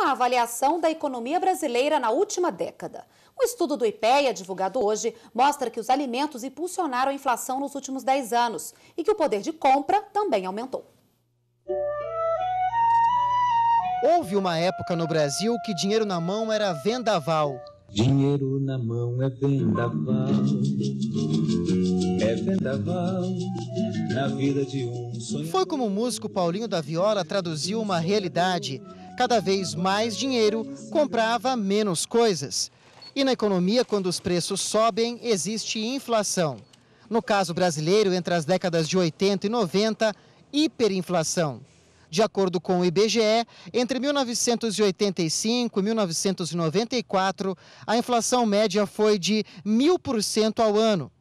uma avaliação da economia brasileira na última década. Um estudo do IPEA, divulgado hoje, mostra que os alimentos impulsionaram a inflação nos últimos 10 anos e que o poder de compra também aumentou. Houve uma época no Brasil que dinheiro na mão era vendaval. Dinheiro na mão é vendaval, é vendaval na vida de um Foi como o músico Paulinho da Viola traduziu uma realidade cada vez mais dinheiro, comprava menos coisas. E na economia, quando os preços sobem, existe inflação. No caso brasileiro, entre as décadas de 80 e 90, hiperinflação. De acordo com o IBGE, entre 1985 e 1994, a inflação média foi de 1.000% ao ano.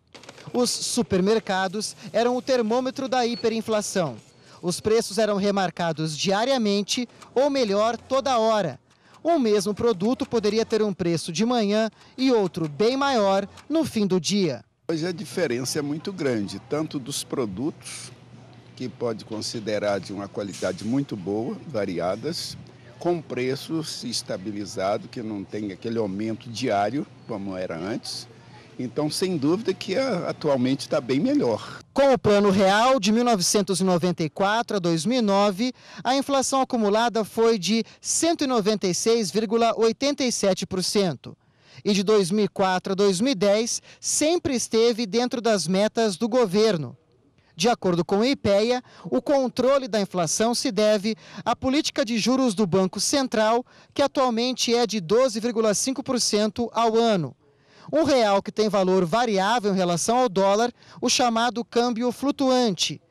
Os supermercados eram o termômetro da hiperinflação. Os preços eram remarcados diariamente, ou melhor, toda hora. Um mesmo produto poderia ter um preço de manhã e outro bem maior no fim do dia. Hoje é, a diferença é muito grande, tanto dos produtos, que pode considerar de uma qualidade muito boa, variadas, com preços estabilizados que não tem aquele aumento diário como era antes então, sem dúvida que ah, atualmente está bem melhor. Com o Plano Real de 1994 a 2009, a inflação acumulada foi de 196,87%. E de 2004 a 2010, sempre esteve dentro das metas do governo. De acordo com o IPEA, o controle da inflação se deve à política de juros do Banco Central, que atualmente é de 12,5% ao ano. Um real que tem valor variável em relação ao dólar, o chamado câmbio flutuante.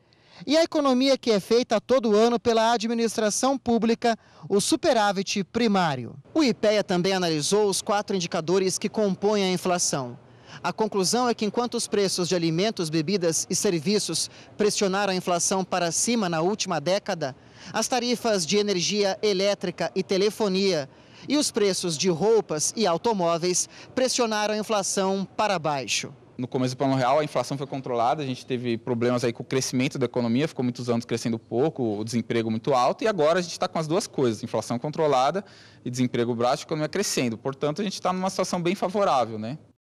E a economia que é feita todo ano pela administração pública, o superávit primário. O IPEA também analisou os quatro indicadores que compõem a inflação. A conclusão é que enquanto os preços de alimentos, bebidas e serviços pressionaram a inflação para cima na última década, as tarifas de energia elétrica e telefonia e os preços de roupas e automóveis pressionaram a inflação para baixo no começo do plano real a inflação foi controlada, a gente teve problemas aí com o crescimento da economia, ficou muitos anos crescendo pouco, o desemprego muito alto, e agora a gente está com as duas coisas, inflação controlada e desemprego baixo, economia crescendo. Portanto, a gente está numa situação bem favorável, né?